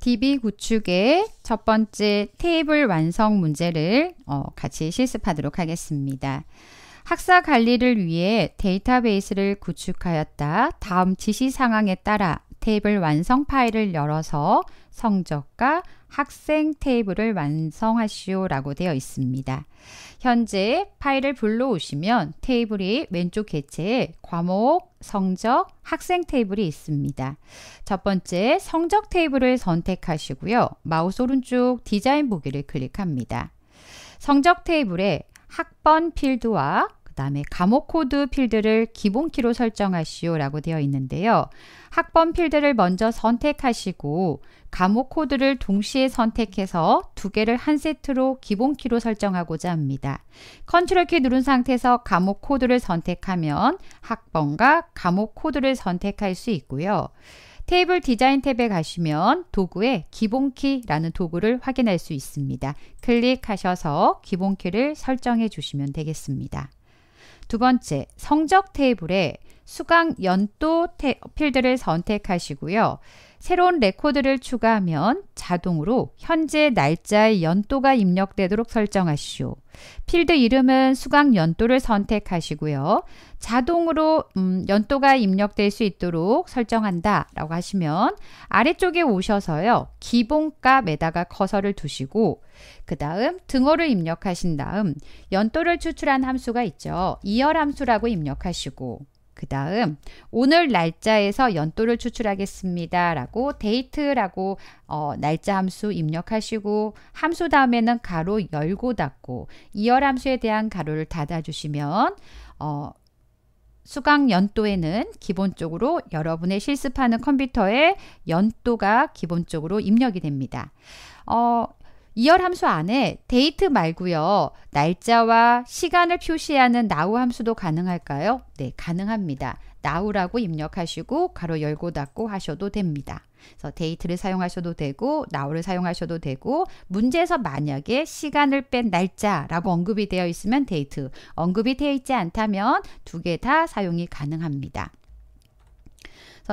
DB 구축의 첫 번째 테이블 완성 문제를 어, 같이 실습하도록 하겠습니다. 학사 관리를 위해 데이터베이스를 구축하였다. 다음 지시 상황에 따라 테이블 완성 파일을 열어서 성적과 학생 테이블을 완성하시오라고 되어 있습니다. 현재 파일을 불러오시면 테이블이 왼쪽 개체에 과목, 성적, 학생 테이블이 있습니다. 첫 번째 성적 테이블을 선택하시고요. 마우스 오른쪽 디자인 보기를 클릭합니다. 성적 테이블에 학번 필드와 다음에 감호 코드 필드를 기본키로 설정하시오 라고 되어 있는데요. 학번 필드를 먼저 선택하시고 감호 코드를 동시에 선택해서 두 개를 한 세트로 기본키로 설정하고자 합니다. 컨트롤 키 누른 상태에서 감호 코드를 선택하면 학번과 감호 코드를 선택할 수 있고요. 테이블 디자인 탭에 가시면 도구에 기본키라는 도구를 확인할 수 있습니다. 클릭하셔서 기본키를 설정해 주시면 되겠습니다. 두 번째, 성적 테이블에 수강 연도 테, 필드를 선택하시고요. 새로운 레코드를 추가하면 자동으로 현재 날짜의 연도가 입력되도록 설정하시오. 필드 이름은 수강 연도를 선택하시고요. 자동으로 음, 연도가 입력될 수 있도록 설정한다 라고 하시면 아래쪽에 오셔서요. 기본값에다가 커서를 두시고 그 다음 등호를 입력하신 다음 연도를 추출한 함수가 있죠. 이열 함수라고 입력하시고 그 다음 오늘 날짜에서 연도를 추출하겠습니다. 라고 데이트라고 어, 날짜 함수 입력하시고 함수 다음에는 가로 열고 닫고 이열 함수에 대한 가로를 닫아주시면 어, 수강 연도에는 기본적으로 여러분의 실습하는 컴퓨터에 연도가 기본적으로 입력이 됩니다. 어, 이열 함수 안에 데이트 말고요. 날짜와 시간을 표시하는 나우 함수도 가능할까요? 네, 가능합니다. 나우라고 입력하시고 가로 열고 닫고 하셔도 됩니다. 그래서 데이트를 사용하셔도 되고 나우를 사용하셔도 되고 문제에서 만약에 시간을 뺀 날짜라고 언급이 되어 있으면 데이트, 언급이 되어 있지 않다면 두 개 다 사용이 가능합니다.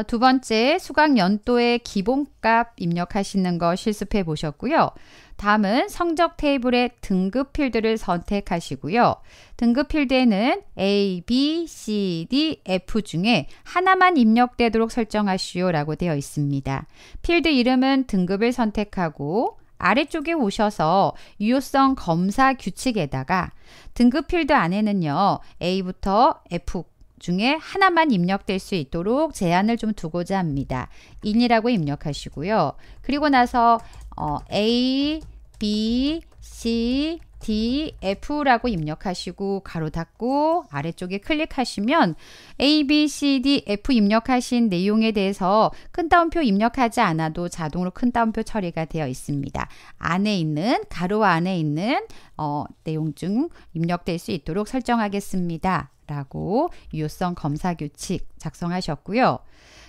두 번째 수강 연도의 기본값 입력하시는 거 실습해 보셨고요. 다음은 성적 테이블의 등급 필드를 선택하시고요. 등급 필드에는 A, B, C, D, F 중에 하나만 입력되도록 설정하시오 라고 되어 있습니다. 필드 이름은 등급을 선택하고 아래쪽에 오셔서 유효성 검사 규칙에다가 등급 필드 안에는요. A부터 F, 중에 하나만 입력될 수 있도록 제한을 좀 두고자 합니다. i 이라고 입력하시고요. 그리고 나서 어, A, B, C, D, F라고 입력하시고 가로 닫고 아래쪽에 클릭하시면 A, B, C, D, F 입력하신 내용에 대해서 큰 따옴표 입력하지 않아도 자동으로 큰 따옴표 처리가 되어 있습니다. 안에 있는 가로 안에 있는 어, 내용 중 입력될 수 있도록 설정하겠습니다. 라고 유효성 검사 규칙 작성하셨고요.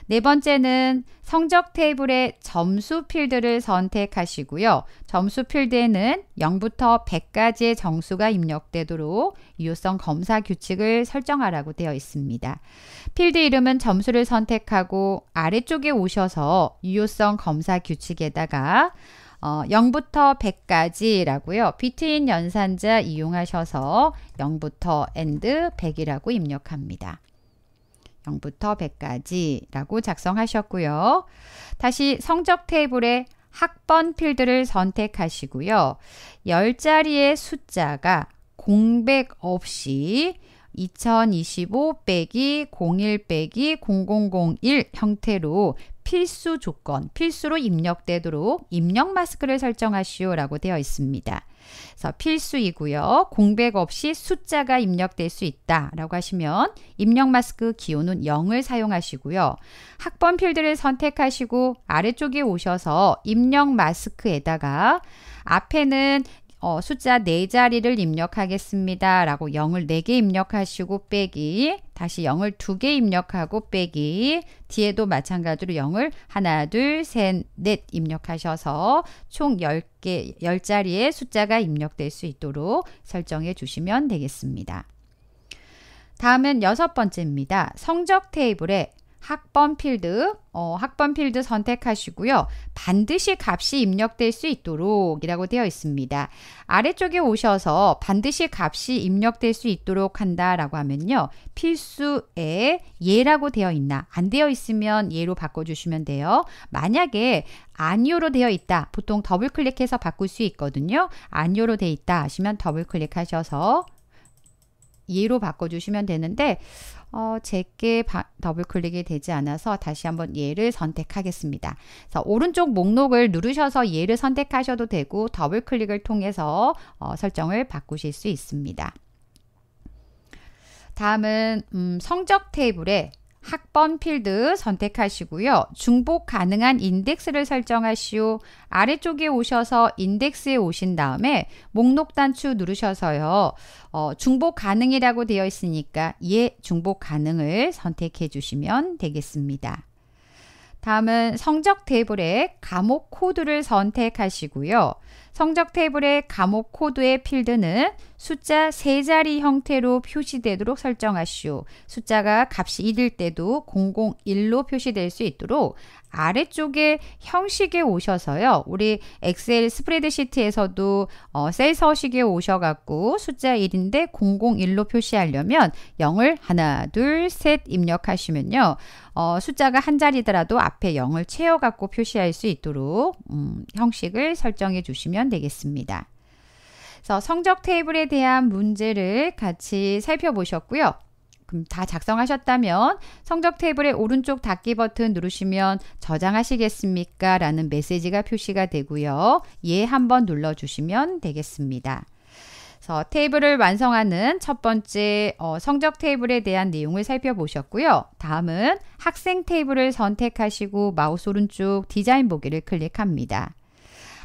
네 번째는 성적 테이블의 점수 필드를 선택하시고요. 점수 필드에는 0부터 100까지의 정수가 입력되도록 유효성 검사 규칙을 설정하라고 되어 있습니다. 필드 이름은 점수를 선택하고 아래쪽에 오셔서 유효성 검사 규칙에다가 어, 0부터 100까지라고요. 비트인 연산자 이용하셔서 0부터 and 100이라고 입력합니다. 0부터 100까지라고 작성하셨고요. 다시 성적 테이블에 학번 필드를 선택하시고요. 열자리의 숫자가 공백 없이 2025 빼기 01 빼기 0001 형태로 필수 조건, 필수로 입력되도록 입력 마스크를 설정하시오라고 되어 있습니다. 그래서 필수이고요. 공백 없이 숫자가 입력될 수 있다라고 하시면 입력 마스크 기호는 0을 사용하시고요. 학번 필드를 선택하시고 아래쪽에 오셔서 입력 마스크에다가 앞에는 어, 숫자 네자리를 입력하겠습니다. 라고 0을 4개 입력하시고 빼기 다시 0을 2개 입력하고 빼기 뒤에도 마찬가지로 0을 하나 둘셋넷 입력하셔서 총 10개 10자리의 숫자가 입력될 수 있도록 설정해 주시면 되겠습니다. 다음은 여섯 번째입니다. 성적 테이블에 학번 필드, 어, 학번 필드 선택하시고요. 반드시 값이 입력될 수 있도록 이라고 되어 있습니다. 아래쪽에 오셔서 반드시 값이 입력될 수 있도록 한다라고 하면요. 필수에 예라고 되어 있나 안 되어 있으면 예로 바꿔주시면 돼요. 만약에 아니요로 되어 있다. 보통 더블 클릭해서 바꿀 수 있거든요. 아니요로 되어 있다 하시면 더블 클릭하셔서 예로 바꿔주시면 되는데 어, 제게 더블 클릭이 되지 않아서 다시 한번 예를 선택하겠습니다. 자, 오른쪽 목록을 누르셔서 얘를 선택하셔도 되고 더블 클릭을 통해서 어, 설정을 바꾸실 수 있습니다. 다음은 음, 성적 테이블에 학번 필드 선택하시고요. 중복 가능한 인덱스를 설정하시오. 아래쪽에 오셔서 인덱스에 오신 다음에 목록 단추 누르셔서요. 어, 중복 가능이라고 되어 있으니까 예 중복 가능을 선택해 주시면 되겠습니다. 다음은 성적 테이블에 감옥 코드를 선택하시고요. 성적 테이블의 감옥 코드의 필드는 숫자 세 자리 형태로 표시되도록 설정하시오. 숫자가 값이 1일 때도 001로 표시될 수 있도록 아래쪽에 형식에 오셔서요. 우리 엑셀 스프레드시트에서도 어, 셀 서식에 오셔갖고 숫자 1인데 001로 표시하려면 0을 하나, 둘, 셋 입력하시면요. 어, 숫자가 한 자리더라도 앞에 0을 채워갖고 표시할 수 있도록 음, 형식을 설정해 주시면 되겠습니다. 그래서 성적 테이블에 대한 문제를 같이 살펴보셨고요. 그럼 다 작성하셨다면 성적 테이블의 오른쪽 닫기 버튼 누르시면 저장하시겠습니까? 라는 메시지가 표시가 되고요. 예 한번 눌러주시면 되겠습니다. 그래서 테이블을 완성하는 첫 번째 어, 성적 테이블에 대한 내용을 살펴보셨고요. 다음은 학생 테이블을 선택하시고 마우스 오른쪽 디자인 보기를 클릭합니다.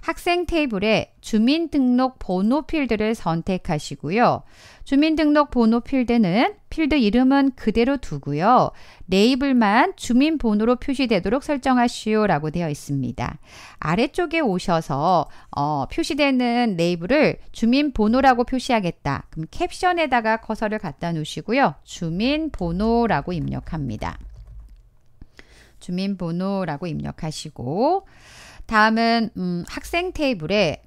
학생 테이블에 주민등록번호 필드를 선택하시고요. 주민등록번호 필드는 필드 이름은 그대로 두고요. 레이블만 주민번호로 표시되도록 설정하시오 라고 되어 있습니다. 아래쪽에 오셔서 어, 표시되는 레이블을 주민번호라고 표시하겠다. 그럼 캡션에다가 커서를 갖다 놓으시고요. 주민번호라고 입력합니다. 주민번호라고 입력하시고 다음은 음, 학생 테이블에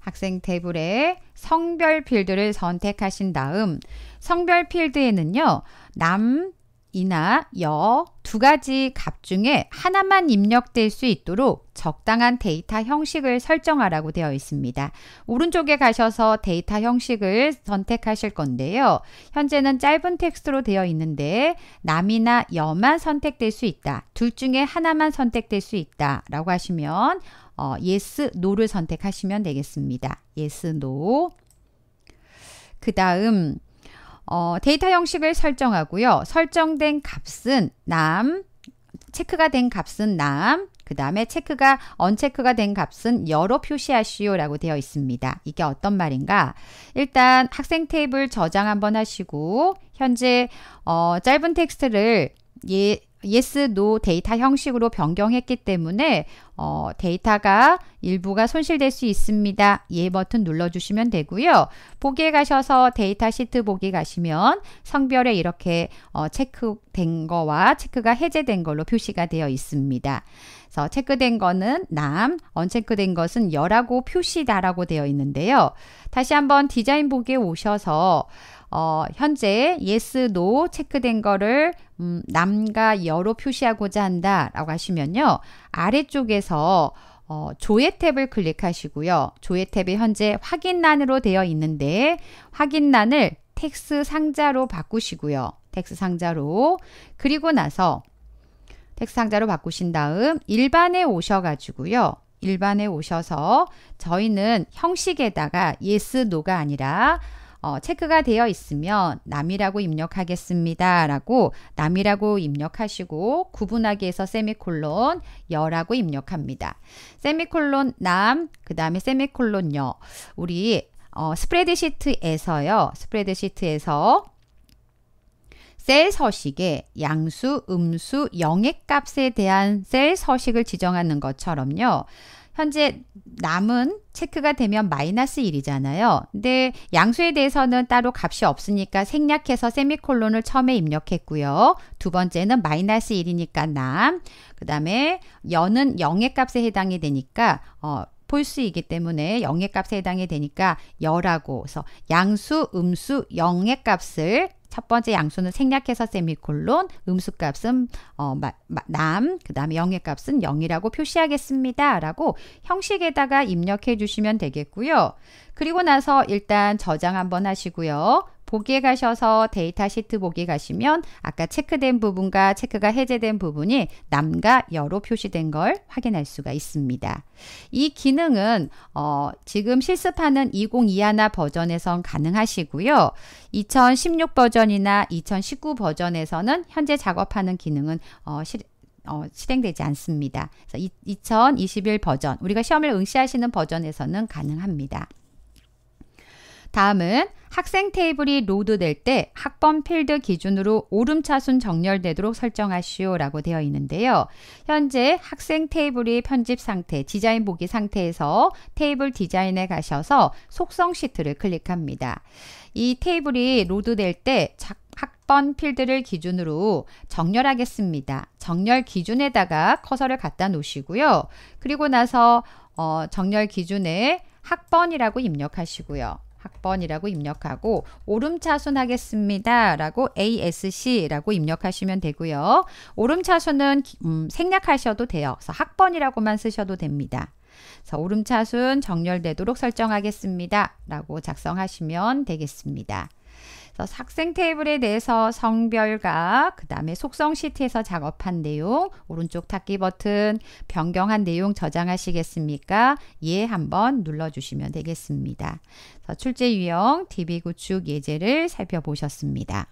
학생 테이블에 성별 필드를 선택하신 다음 성별 필드에는요. 남, 이나 여 두 가지 값 중에 하나만 입력될 수 있도록 적당한 데이터 형식을 설정하라고 되어 있습니다. 오른쪽에 가셔서 데이터 형식을 선택하실 건데요. 현재는 짧은 텍스트로 되어 있는데 남이나 여만 선택될 수 있다. 둘 중에 하나만 선택될 수 있다. 라고 하시면 어, yes, no를 선택하시면 되겠습니다. yes, no. 그 다음 어, 데이터 형식을 설정하고요. 설정된 값은 남, 체크가 된 값은 남, 그 다음에 체크가 언체크가 된 값은 여로 표시하시오라고 되어 있습니다. 이게 어떤 말인가? 일단 학생 테이블 저장 한번 하시고 현재 어, 짧은 텍스트를 예, yes, no 데이터 형식으로 변경했기 때문에 어, 데이터가 일부가 손실될 수 있습니다. 예 버튼 눌러주시면 되고요. 보기에 가셔서 데이터 시트 보기 가시면 성별에 이렇게 어, 체크된 거와 체크가 해제된 걸로 표시가 되어 있습니다. 그래서 체크된 거는 남, 언체크된 것은 여라고 표시다라고 되어 있는데요. 다시 한번 디자인 보기에 오셔서 어, 현재 yes, no 체크된 거를 음, 남과 여로 표시하고자 한다라고 하시면요. 아래쪽에서 어, 조회 탭을 클릭하시고요. 조회 탭이 현재 확인란으로 되어 있는데 확인란을 텍스 상자로 바꾸시고요. 텍스 상자로 그리고 나서 텍스 상자로 바꾸신 다음 일반에 오셔가지고요. 일반에 오셔서 저희는 형식에다가 yes, no가 아니라 어, 체크가 되어 있으면 남이라고 입력하겠습니다. 라고 남이라고 입력하시고 구분하기 위서 세미콜론 여라고 입력합니다. 세미콜론 남, 그 다음에 세미콜론 여. 우리 어, 스프레드시트에서요. 스프레드시트에서 셀 서식에 양수, 음수, 영액값에 대한 셀 서식을 지정하는 것처럼요. 현재 남은 체크가 되면 마이너스 1이잖아요. 근데 양수에 대해서는 따로 값이 없으니까 생략해서 세미콜론을 처음에 입력했고요. 두 번째는 마이너스 1이니까 남. 그 다음에 연은 0의 값에 해당이 되니까 어, 폴스이기 때문에 0의 값에 해당이 되니까 열하고 그래서 양수, 음수 0의 값을 첫 번째 양수는 생략해서 세미콜론, 음수값은 어, 마, 마, 남, 그 다음에 영의값은 0이라고 표시하겠습니다. 라고 형식에다가 입력해 주시면 되겠고요. 그리고 나서 일단 저장 한번 하시고요. 보기에 가셔서 데이터 시트 보기 가시면 아까 체크된 부분과 체크가 해제된 부분이 남과 여로 표시된 걸 확인할 수가 있습니다. 이 기능은 어, 지금 실습하는 2021 버전에선 가능하시고요. 2016 버전이나 2019 버전에서는 현재 작업하는 기능은 어, 실, 어, 실행되지 않습니다. 그래서 2021 버전, 우리가 시험을 응시하시는 버전에서는 가능합니다. 다음은 학생 테이블이 로드될 때 학번 필드 기준으로 오름차순 정렬되도록 설정하시오라고 되어 있는데요. 현재 학생 테이블이 편집 상태, 디자인 보기 상태에서 테이블 디자인에 가셔서 속성 시트를 클릭합니다. 이 테이블이 로드될 때 학번 필드를 기준으로 정렬하겠습니다. 정렬 기준에다가 커서를 갖다 놓으시고요. 그리고 나서 어, 정렬 기준에 학번이라고 입력하시고요. 학번이라고 입력하고 오름차순 하겠습니다. 라고 ASC라고 입력하시면 되고요. 오름차순은 음, 생략하셔도 돼요. 그래서 학번이라고만 쓰셔도 됩니다. 그래서 오름차순 정렬되도록 설정하겠습니다. 라고 작성하시면 되겠습니다. 그래서 삭생 테이블에 대해서 성별과 그 다음에 속성 시트에서 작업한 내용 오른쪽 닫기 버튼 변경한 내용 저장하시겠습니까? 예 한번 눌러주시면 되겠습니다. 출제 유형 DB 구축 예제를 살펴보셨습니다.